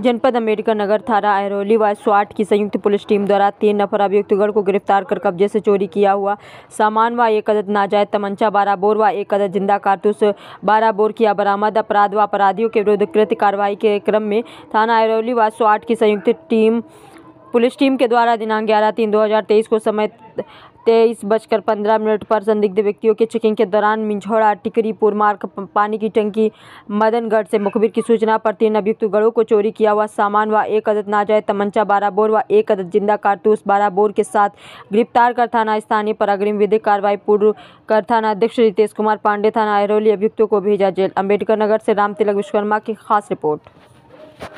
जनपद अम्बेडकर नगर थाना एरोली व स्वाट की संयुक्त पुलिस टीम द्वारा तीन नफर अभियुक्तगढ़ को गिरफ्तार कर कब्जे से चोरी किया हुआ सामान व एक अदद नाजायज तमंचा बारह बोर व एक अदद जिंदा कारतूस बारह बोर किया बरामद अपराध व अपराधियों के विरुद्ध कृत कार्रवाई के क्रम में थाना एरोली व स्वाट की संयुक्त टीम पुलिस टीम के द्वारा दिनांक ग्यारह तीन तेईस को समय तेईस बजकर पंद्रह मिनट पर संदिग्ध व्यक्तियों के चेकिंग के दौरान मिंझौड़ा टिकरीपुर मार्ग पानी की टंकी मदनगढ़ से मुखबिर की सूचना पर तीन अभियुक्त गढ़ों को चोरी किया हुआ सामान व एक अदद नाजाय तमंचा बारह बोर व एक अदद जिंदा कारतूस बारह बोर के साथ गिरफ्तार कर थाना स्थानीय पर अग्रिम विधिक कार्रवाई पूर्व कर थाना अध्यक्ष रितेश कुमार पांडे थाना अहरौली अभियुक्तों को भेजा जेल अम्बेडकर नगर से राम तिलक विश्वकर्मा की खास रिपोर्ट